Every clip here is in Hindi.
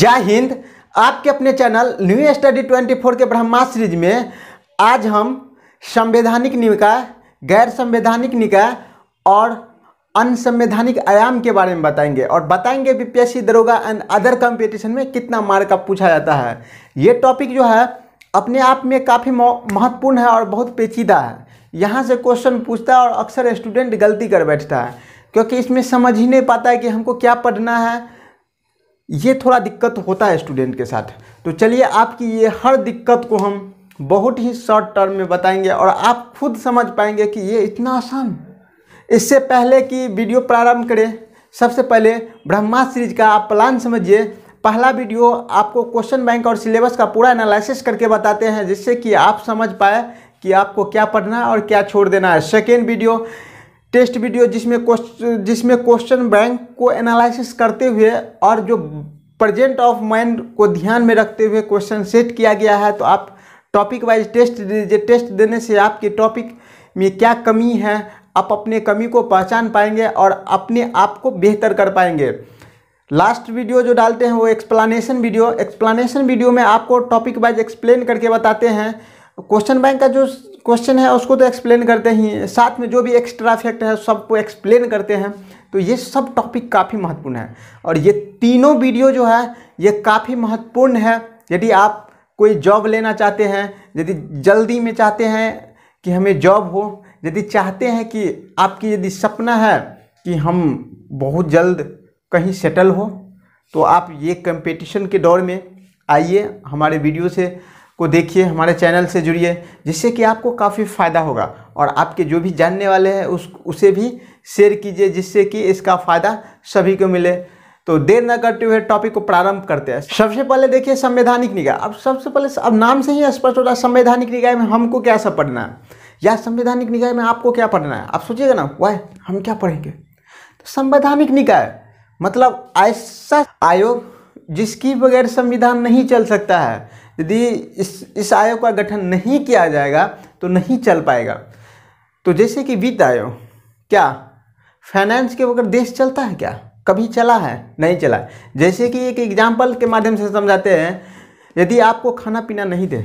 जय हिंद आपके अपने चैनल न्यू स्टडी 24 के ब्रह्मा सीरीज में आज हम संवैधानिक निकाय गैर संवैधानिक निकाय और अनसंवैधानिक आयाम के बारे में बताएंगे और बताएंगे बीपीएससी दरोगा एंड अदर कंपटीशन में कितना मार्क का पूछा जाता है ये टॉपिक जो है अपने आप में काफ़ी महत्वपूर्ण है और बहुत पेचीदा है यहाँ से क्वेश्चन पूछता है और अक्सर स्टूडेंट गलती कर बैठता है क्योंकि इसमें समझ ही नहीं पाता है कि हमको क्या पढ़ना है ये थोड़ा दिक्कत होता है स्टूडेंट के साथ तो चलिए आपकी ये हर दिक्कत को हम बहुत ही शॉर्ट टर्म में बताएंगे और आप खुद समझ पाएंगे कि ये इतना आसान इससे पहले कि वीडियो प्रारंभ करें सबसे पहले ब्रह्मा सीरीज का आप प्लान समझिए पहला वीडियो आपको क्वेश्चन बैंक और सिलेबस का पूरा एनालिसिस करके बताते हैं जिससे कि आप समझ पाए कि आपको क्या पढ़ना है और क्या छोड़ देना है सेकेंड वीडियो टेस्ट वीडियो जिसमें क्वेश्चन जिसमें क्वेश्चन बैंक को एनालिसिस करते हुए और जो प्रेजेंट ऑफ माइंड को ध्यान में रखते हुए क्वेश्चन सेट किया गया है तो आप टॉपिक वाइज टेस्ट दीजिए टेस्ट देने से आपके टॉपिक में क्या कमी है आप अपने कमी को पहचान पाएंगे और अपने आप को बेहतर कर पाएंगे लास्ट वीडियो जो डालते हैं वो एक्सप्लानेशन वीडियो एक्सप्लानेशन वीडियो में आपको टॉपिक वाइज एक्सप्लेन करके बताते हैं क्वेश्चन बैंक का जो क्वेश्चन है उसको तो एक्सप्लेन करते ही साथ में जो भी एक्स्ट्रा फैक्ट है सबको एक्सप्लेन करते हैं तो ये सब टॉपिक काफ़ी महत्वपूर्ण है और ये तीनों वीडियो जो है ये काफ़ी महत्वपूर्ण है यदि आप कोई जॉब लेना चाहते हैं यदि जल्दी में चाहते हैं कि हमें जॉब हो यदि चाहते हैं कि आपकी यदि सपना है कि हम बहुत जल्द कहीं सेटल हो तो आप ये कंपटीशन के दौर में आइए हमारे वीडियो से को देखिए हमारे चैनल से जुड़िए जिससे कि आपको काफ़ी फ़ायदा होगा और आपके जो भी जानने वाले हैं उस उसे भी शेयर कीजिए जिससे कि इसका फ़ायदा सभी को मिले तो देर न करते हुए टॉपिक को प्रारंभ करते हैं सबसे पहले देखिए संवैधानिक निकाय अब सबसे पहले अब नाम से ही स्पष्ट हो रहा है संवैधानिक निकाय में हमको क्या सब पढ़ना है या संवैधानिक निकाय में आपको क्या पढ़ना है आप सोचिएगा ना वाह हम क्या पढ़ेंगे तो संवैधानिक निकाय मतलब ऐसा आयोग जिसकी बगैर संविधान नहीं चल सकता है यदि इस इस आयोग का गठन नहीं किया जाएगा तो नहीं चल पाएगा तो जैसे कि वित्त आयोग क्या फाइनेंस के बगैर देश चलता है क्या कभी चला है नहीं चला है। जैसे कि एक एग्जाम्पल के माध्यम से समझाते हैं यदि आपको खाना पीना नहीं दे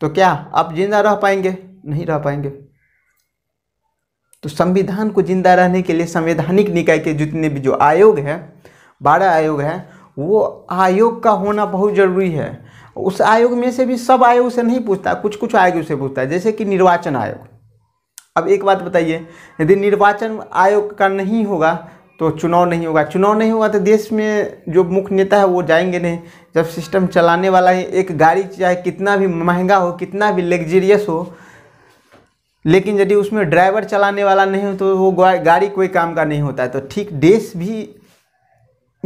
तो क्या आप जिंदा रह पाएंगे नहीं रह पाएंगे तो संविधान को जिंदा रहने के लिए संवैधानिक निकाय के जितने भी जो आयोग है बारह आयोग है वो आयोग का होना बहुत ज़रूरी है उस आयोग में से भी सब आयोग से नहीं पूछता कुछ कुछ आयोग से पूछता है जैसे कि निर्वाचन आयोग अब एक बात बताइए यदि निर्वाचन आयोग का नहीं होगा तो चुनाव नहीं होगा चुनाव नहीं होगा तो देश में जो मुख्य नेता है वो जाएंगे नहीं जब सिस्टम चलाने वाला है एक गाड़ी चाहे कितना भी महंगा हो कितना भी लग्जरियस हो लेकिन यदि उसमें ड्राइवर चलाने वाला नहीं हो तो वो गाड़ी कोई काम का नहीं होता है तो ठीक देश भी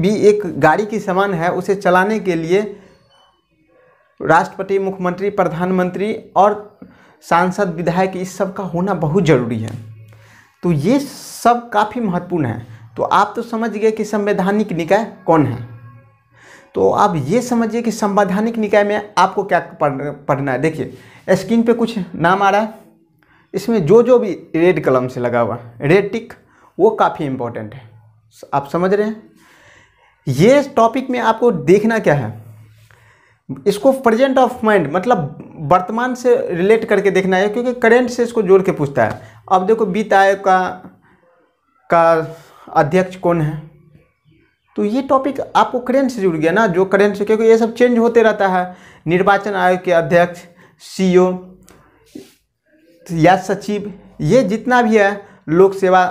भी एक गाड़ी की समान है उसे चलाने के लिए राष्ट्रपति मुख्यमंत्री प्रधानमंत्री और सांसद विधायक इस सब का होना बहुत ज़रूरी है तो ये सब काफ़ी महत्वपूर्ण है तो आप तो समझ गए कि संवैधानिक निकाय कौन है तो आप ये समझिए कि संवैधानिक निकाय में आपको क्या पढ़ना है देखिए स्क्रीन पे कुछ नाम आ रहा है इसमें जो जो भी रेड कलम से लगा हुआ रेड टिक वो काफ़ी इम्पोर्टेंट है आप समझ रहे हैं ये टॉपिक में आपको देखना क्या है इसको प्रेजेंट ऑफ माइंड मतलब वर्तमान से रिलेट करके देखना है क्योंकि करेंट से इसको जोड़ के पूछता है अब देखो वित्त आयोग का का अध्यक्ष कौन है तो ये टॉपिक आपको करेंट से जुड़ गया ना जो करेंट से क्योंकि ये सब चेंज होते रहता है निर्वाचन आयोग के अध्यक्ष सीईओ e या सचिव ये जितना भी है लोक सेवा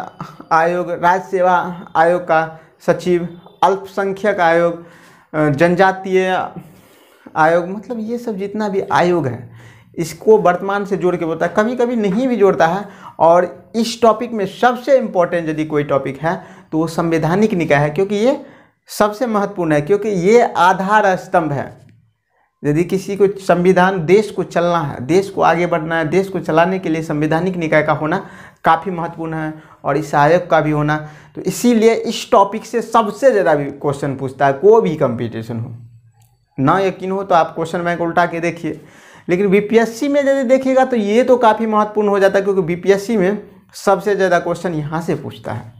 आयोग राज्य सेवा आयोग का सचिव अल्पसंख्यक आयोग जनजातीय आयोग मतलब ये सब जितना भी आयोग है इसको वर्तमान से जोड़ के बोलता है कभी कभी नहीं भी जोड़ता है और इस टॉपिक में सबसे इम्पोर्टेंट यदि कोई टॉपिक है तो वो संवैधानिक निकाय है क्योंकि ये सबसे महत्वपूर्ण है क्योंकि ये आधार स्तंभ है यदि किसी को संविधान देश को चलना है देश को आगे बढ़ना है देश को चलाने के लिए संवैधानिक निकाय का होना काफ़ी महत्वपूर्ण है और सहायक का भी होना तो इसीलिए इस टॉपिक से सबसे ज़्यादा भी क्वेश्चन पूछता है कोई भी कंपटीशन हो ना यकीन हो तो आप क्वेश्चन बैंक उल्टा के देखिए लेकिन बीपीएससी में यदि देखिएगा तो ये तो काफ़ी महत्वपूर्ण हो जाता है क्योंकि बीपीएससी में सबसे ज़्यादा क्वेश्चन यहाँ से पूछता है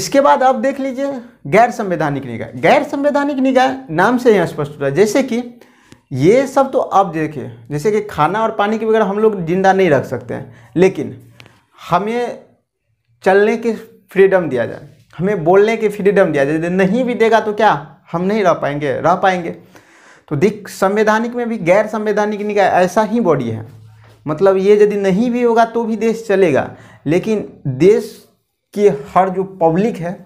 इसके बाद आप देख लीजिए गैर संवैधानिक निकाय गैर संवैधानिक निकाय नाम से यहाँ स्पष्ट होता है जैसे कि ये सब तो अब देखिए जैसे कि खाना और पानी के बगैर हम लोग जिंदा नहीं रख सकते हैं लेकिन हमें चलने के फ्रीडम दिया जाए हमें बोलने की फ्रीडम दिया जाए नहीं भी देगा तो क्या हम नहीं रह पाएंगे रह पाएंगे तो दिख संवैधानिक में भी गैर संवैधानिक निकाय ऐसा ही बॉडी है मतलब ये यदि नहीं भी होगा तो भी देश चलेगा लेकिन देश की हर जो पब्लिक है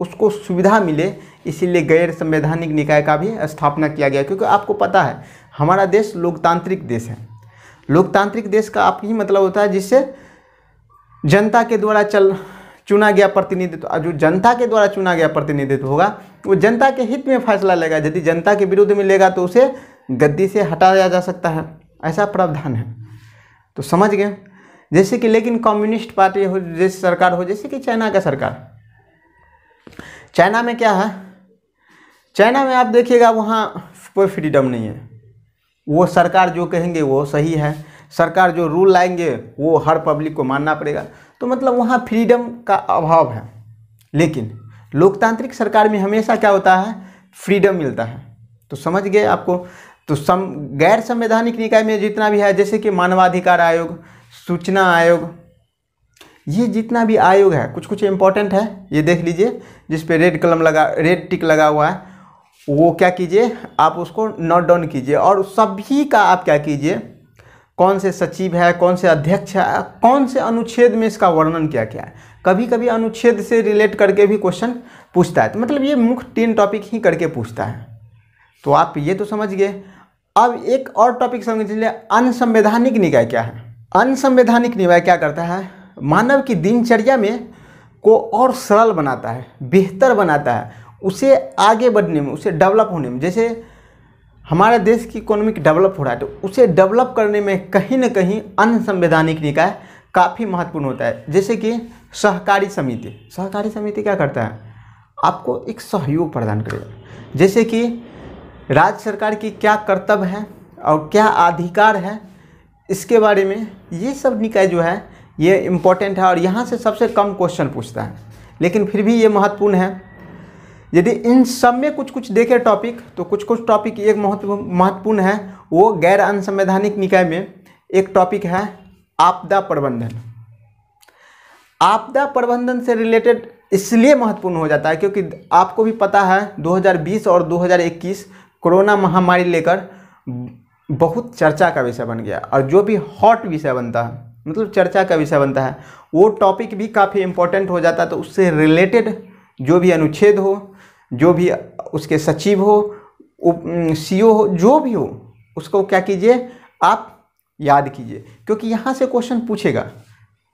उसको सुविधा मिले इसीलिए गैर संवैधानिक निकाय का भी स्थापना किया गया क्योंकि आपको पता है हमारा देश लोकतांत्रिक देश है लोकतांत्रिक देश का आप ही मतलब होता है जिससे जनता के द्वारा चल चुना गया प्रतिनिधित्व जो जनता के द्वारा चुना गया प्रतिनिधित्व होगा वो जनता के हित में फैसला लेगा यदि जनता के विरुद्ध में लेगा तो उसे गद्दी से हटाया जा सकता है ऐसा प्रावधान है तो समझ गए जैसे कि लेकिन कम्युनिस्ट पार्टी हो जैसे सरकार हो जैसे कि चाइना का सरकार चाइना में क्या है चाइना में आप देखिएगा वहाँ कोई फ्रीडम नहीं है वो सरकार जो कहेंगे वो सही है सरकार जो रूल लाएंगे वो हर पब्लिक को मानना पड़ेगा तो मतलब वहाँ फ्रीडम का अभाव है लेकिन लोकतांत्रिक सरकार में हमेशा क्या होता है फ्रीडम मिलता है तो समझ गए आपको तो सम गैर संवैधानिक निकाय में जितना भी है जैसे कि मानवाधिकार आयोग सूचना आयोग ये जितना भी आयोग है कुछ कुछ इम्पोर्टेंट है ये देख लीजिए जिस पे रेड कलम लगा रेड टिक लगा हुआ है वो क्या कीजिए आप उसको नोट डाउन कीजिए और सभी का आप क्या कीजिए कौन से सचिव है कौन से अध्यक्ष है कौन से अनुच्छेद में इसका वर्णन किया गया है कभी कभी अनुच्छेद से रिलेट करके भी क्वेश्चन पूछता है तो मतलब ये मुख्य तीन टॉपिक ही करके पूछता है तो आप ये तो समझ गए अब एक और टॉपिक समझ लीजिए अनसंवैधानिक निकाय क्या है अनसंवैधानिक निकाय क्या करता है मानव की दिनचर्या में को और सरल बनाता है बेहतर बनाता है उसे आगे बढ़ने में उसे डेवलप होने में जैसे हमारे देश की इकोनॉमिक डेवलप हो रहा है तो उसे डेवलप करने में कहीं ना कहीं अन्य संवैधानिक निकाय काफ़ी महत्वपूर्ण होता है जैसे कि सहकारी समिति सहकारी समिति क्या करता है आपको एक सहयोग प्रदान करेगा जैसे कि राज्य सरकार की क्या कर्तव्य है और क्या अधिकार है इसके बारे में ये सब निकाय जो है ये इम्पोर्टेंट है और यहाँ से सबसे कम क्वेश्चन पूछता है लेकिन फिर भी ये महत्वपूर्ण है यदि इन सब में कुछ कुछ देखे टॉपिक तो कुछ कुछ टॉपिक एक महत्व महत्वपूर्ण है वो गैर अनसंवैधानिक निकाय में एक टॉपिक है आपदा प्रबंधन आपदा प्रबंधन से रिलेटेड इसलिए महत्वपूर्ण हो जाता है क्योंकि आपको भी पता है 2020 और 2021 कोरोना महामारी लेकर बहुत चर्चा का विषय बन गया और जो भी हॉट विषय बनता है मतलब चर्चा का विषय बनता है वो टॉपिक भी काफ़ी इम्पोर्टेंट हो जाता है तो उससे रिलेटेड जो भी अनुच्छेद हो जो भी उसके सचिव हो सी हो जो भी हो उसको क्या कीजिए आप याद कीजिए क्योंकि यहाँ से क्वेश्चन पूछेगा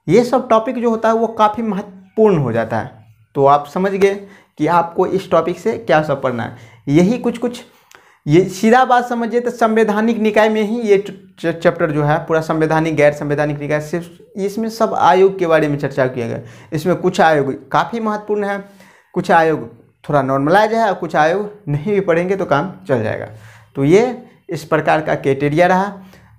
ये सब टॉपिक जो होता है वो काफ़ी महत्वपूर्ण हो जाता है तो आप समझ गए कि आपको इस टॉपिक से क्या सब पढ़ना है यही कुछ कुछ ये सीधा बात समझिए तो संवैधानिक निकाय में ही ये चैप्टर जो है पूरा संवैधानिक गैर संवैधानिक निकाय सिर्फ इसमें सब आयोग के बारे में चर्चा किया गया इसमें कुछ आयोग काफ़ी महत्वपूर्ण है कुछ आयोग थोड़ा नॉर्मलाइज है और कुछ आयु नहीं भी पढ़ेंगे तो काम चल जाएगा तो ये इस प्रकार का क्राइटेरिया रहा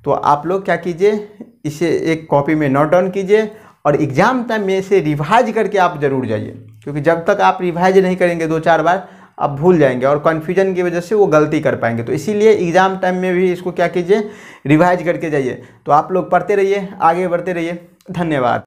तो आप लोग क्या कीजिए इसे एक कॉपी में नोट डाउन कीजिए और एग्ज़ाम टाइम में इसे रिवाइज करके आप ज़रूर जाइए क्योंकि जब तक आप रिवाइज नहीं करेंगे दो चार बार आप भूल जाएंगे और कन्फ्यूजन की वजह से वो गलती कर पाएंगे तो इसीलिए एग्ज़ाम टाइम में भी इसको क्या कीजिए रिवाइज करके जाइए तो आप लोग पढ़ते रहिए आगे बढ़ते रहिए धन्यवाद